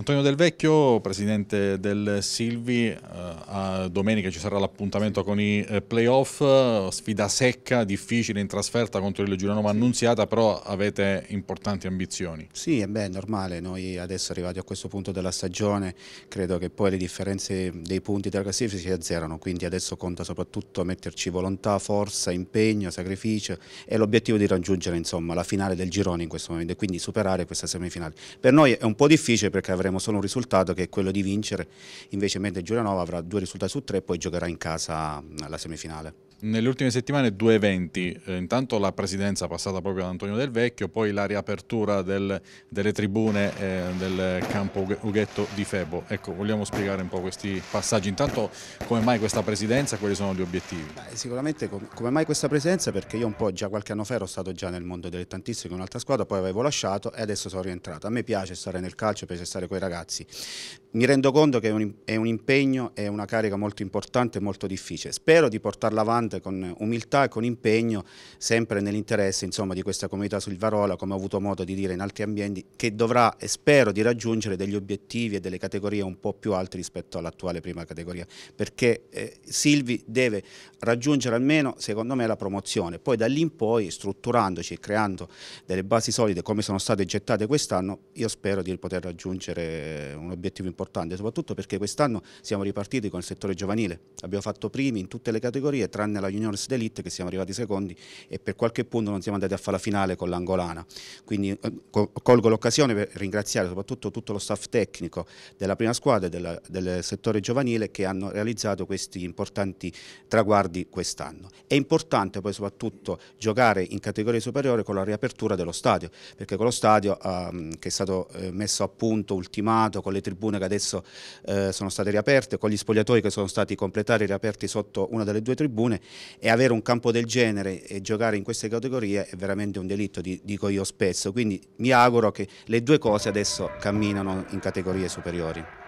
Antonio Del Vecchio, presidente del Silvi, uh, domenica ci sarà l'appuntamento con i uh, playoff, sfida secca, difficile in trasferta contro il Giulianova annunziata, però avete importanti ambizioni. Sì, eh beh, è normale, noi adesso arrivati a questo punto della stagione credo che poi le differenze dei punti della classifica si azzerano, quindi adesso conta soprattutto metterci volontà, forza, impegno, sacrificio e l'obiettivo di raggiungere insomma, la finale del girone in questo momento e quindi superare questa semifinale. Per noi è un po' difficile perché avremo avremo solo un risultato che è quello di vincere, invece mentre Giulianova avrà due risultati su tre e poi giocherà in casa la semifinale nelle ultime settimane due eventi, eh, intanto la presidenza passata proprio ad Antonio Del Vecchio, poi la riapertura del, delle tribune eh, del campo Ughetto di Febo. Ecco, vogliamo spiegare un po' questi passaggi, intanto come mai questa presidenza quali sono gli obiettivi? Beh, sicuramente com come mai questa presidenza perché io un po' già qualche anno fa ero stato già nel mondo dilettantistico in un'altra squadra, poi avevo lasciato e adesso sono rientrato. A me piace stare nel calcio, piace stare con i ragazzi. Mi rendo conto che è un, è un impegno, è una carica molto importante e molto difficile. Spero di portarla avanti costante, con umiltà e con impegno, sempre nell'interesse di questa comunità Silvarola, come ho avuto modo di dire in altri ambienti, che dovrà e spero di raggiungere degli obiettivi e delle categorie un po' più alti rispetto all'attuale prima categoria, perché eh, Silvi deve raggiungere almeno, secondo me, la promozione. Poi da lì in poi, strutturandoci e creando delle basi solide come sono state gettate quest'anno, io spero di poter raggiungere eh, un obiettivo importante, soprattutto perché quest'anno siamo ripartiti con il settore giovanile. Abbiamo fatto primi in tutte le categorie, tranne nella Juniors d'Elite che siamo arrivati secondi e per qualche punto non siamo andati a fare la finale con l'Angolana. Quindi eh, colgo l'occasione per ringraziare soprattutto tutto lo staff tecnico della prima squadra e della, del settore giovanile che hanno realizzato questi importanti traguardi quest'anno. È importante poi soprattutto giocare in categoria superiore con la riapertura dello stadio, perché con lo stadio ehm, che è stato eh, messo a punto, ultimato, con le tribune che adesso eh, sono state riaperte, con gli spogliatoi che sono stati completati e riaperti sotto una delle due tribune, e avere un campo del genere e giocare in queste categorie è veramente un delitto, dico io spesso, quindi mi auguro che le due cose adesso camminano in categorie superiori.